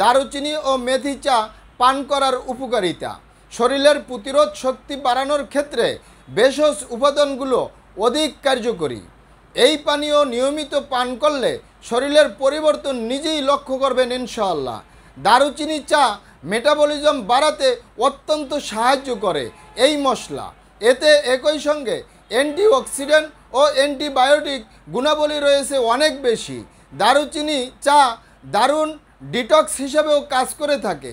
দারুচিনি ও মেথি চা পান করার উপকারিতা শরীরের প্রতিরোধ শক্তি বাড়ানোর ক্ষেত্রে ভেষজ উপাদানগুলো অধিক কার্যকরী এই পানীয় নিয়মিত পান করলে শরীরের পরিবর্তন নিজেই লক্ষ্য করবেন ইনশাআল্লাহ দারুচিনি চা মেটাবলিজম বাড়াতে অত্যন্ত সাহায্য করে এই মশলা এতে একই সঙ্গে অ্যান্টিঅক্সিডেন্ট ও অ্যান্টিবায়োটিক গুণাবলী রয়েছে অনেক বেশি দারুচিনি চা দারুণ ডিটক্স হিসাবেও কাজ করে থাকে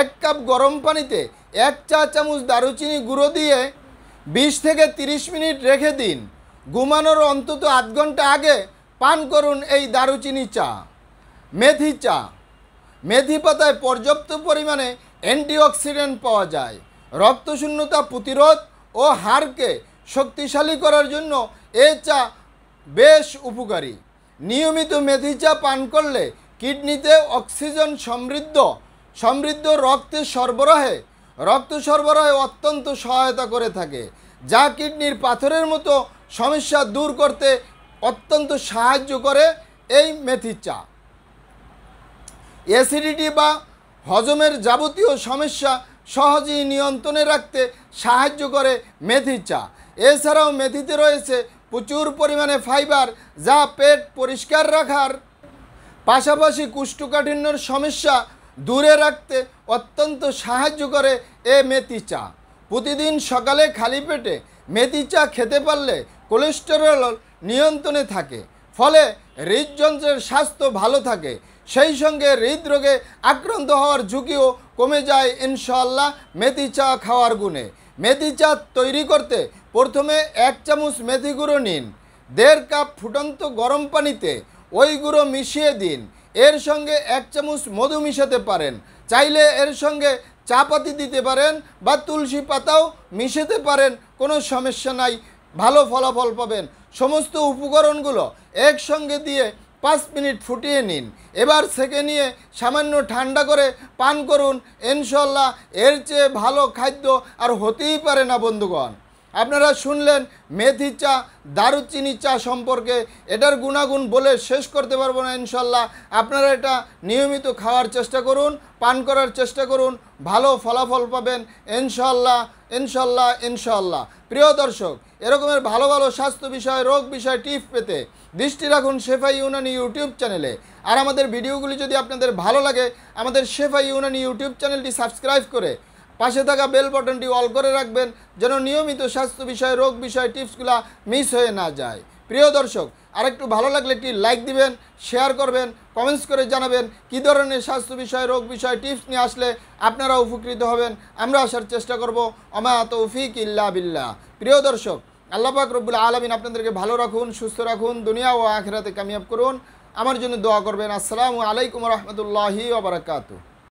এক কাপ গরম পানিতে এক চা চামচ দারুচিনি গুঁড়ো দিয়ে ২০ থেকে ৩০ মিনিট রেখে দিন ঘুমানোর অন্তত আধ ঘন্টা আগে পান করুন এই দারুচিনি চা মেথি চা মেথি পাতায় পর্যাপ্ত পরিমাণে অ্যান্টিঅক্সিডেন্ট পাওয়া যায় রক্তশূন্যতা প্রতিরোধ ও হাড়কে শক্তিশালী করার জন্য এ চা বেশ উপকারী নিয়মিত মেথি চা পান করলে কিডনিতে অক্সিজেন সমৃদ্ধ সমৃদ্ধ রক্তের সরবরাহে রক্ত সরবরাহে অত্যন্ত সহায়তা করে থাকে যা কিডনির পাথরের মতো সমস্যা দূর করতে অত্যন্ত সাহায্য করে এই মেথি চা অ্যাসিডিটি বা হজমের যাবতীয় সমস্যা সহজেই নিয়ন্ত্রণে রাখতে সাহায্য করে মেথি চা এছাড়াও মেথিতে রয়েছে প্রচুর পরিমাণে ফাইবার যা পেট পরিষ্কার রাখার পাশাপাশি কুষ্ঠকাঠিন্যর সমস্যা দূরে রাখতে অত্যন্ত সাহায্য করে এ মেথি চা প্রতিদিন সকালে খালি পেটে মেথি চা খেতে পারলে কোলেস্টেরল নিয়ন্ত্রণে থাকে ফলে হৃদযন্ত্রের স্বাস্থ্য ভালো থাকে সেই সঙ্গে হৃদরোগে আক্রান্ত হওয়ার ঝুঁকিও কমে যায় ইনশাল্লাহ মেথি চা খাওয়ার গুণে মেথি চা তৈরি করতে প্রথমে এক চামচ মেথি গুঁড়ো নিন দেড় কাপ ফুটন্ত গরম পানিতে ওই গুঁড়ো মিশিয়ে দিন এর সঙ্গে এক চামচ মধু মিশাতে পারেন চাইলে এর সঙ্গে চা পাতি দিতে পারেন বা তুলসী পাতাও মিশাতে পারেন কোনো সমস্যা নাই ভালো ফলাফল পাবেন সমস্ত উপকরণগুলো একসঙ্গে দিয়ে পাঁচ মিনিট ফুটিয়ে নিন এবার সেকে নিয়ে সামান্য ঠান্ডা করে পান করুন ইনশাল্লাহ এর চেয়ে ভালো খাদ্য আর হতেই পারে না বন্ধুগণ আপনারা শুনলেন মেথি চা দারুচিনি চা সম্পর্কে এটার গুণাগুণ বলে শেষ করতে পারবো না ইনশাল্লাহ আপনারা এটা নিয়মিত খাওয়ার চেষ্টা করুন পান করার চেষ্টা করুন ভালো ফলাফল পাবেন ইনশাল্লাহ ইনশাল্লাহ ইনশাল্লাহ প্রিয় দর্শক এরকমের ভালো ভালো স্বাস্থ্য বিষয় রোগ বিষয় টিপ পেতে দৃষ্টি রাখুন শেফা ইউনানি ইউটিউব চ্যানেলে আর আমাদের ভিডিওগুলি যদি আপনাদের ভালো লাগে আমাদের শেফা ইউনানি ইউটিউব চ্যানেলটি সাবস্ক্রাইব করে পাশে থাকা বেল বটনটি অল করে রাখবেন যেন নিয়মিত স্বাস্থ্য বিষয়ে রোগ বিষয়ে টিপসগুলো মিস হয়ে না যায় প্রিয় দর্শক আরেকটু ভালো লাগলে একটি লাইক দিবেন শেয়ার করবেন কমেন্টস করে জানাবেন কী ধরনের স্বাস্থ্য বিষয়ে রোগ বিষয়ে টিপস নিয়ে আসলে আপনারা উপকৃত হবেন আমরা আসার চেষ্টা করব অমা তৌফিক ইল্লা বিল্লা প্রিয় দর্শক আল্লাপাক রব্বুল আলমিন আপনাদেরকে ভালো রাখুন সুস্থ রাখুন দুনিয়া ও আখেরাতে কামিয়াব করুন আমার জন্য দোয়া করবেন আসসালামু আলাইকুম রহমতুল্লাহি ওবরাকাতু